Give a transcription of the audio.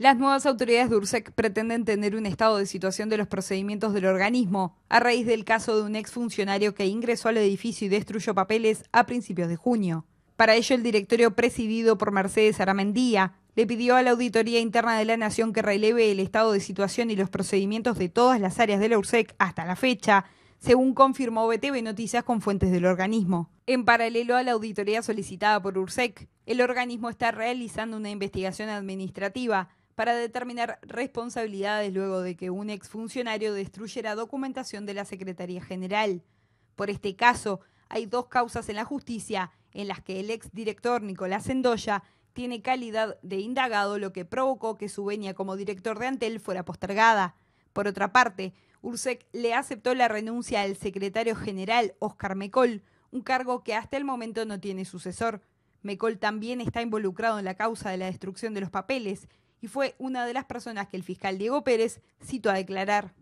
Las nuevas autoridades de URSEC pretenden tener un estado de situación de los procedimientos del organismo a raíz del caso de un exfuncionario que ingresó al edificio y destruyó papeles a principios de junio. Para ello, el directorio presidido por Mercedes Aramendía le pidió a la Auditoría Interna de la Nación que releve el estado de situación y los procedimientos de todas las áreas de la URSEC hasta la fecha, según confirmó BTV Noticias con fuentes del organismo. En paralelo a la auditoría solicitada por URSEC, el organismo está realizando una investigación administrativa para determinar responsabilidades luego de que un exfuncionario destruyera documentación de la Secretaría General. Por este caso, hay dos causas en la justicia en las que el exdirector Nicolás Endoya tiene calidad de indagado, lo que provocó que su venia como director de Antel fuera postergada. Por otra parte, Ursec le aceptó la renuncia al secretario general Oscar Mecol, un cargo que hasta el momento no tiene sucesor. Mecol también está involucrado en la causa de la destrucción de los papeles y fue una de las personas que el fiscal Diego Pérez citó a declarar.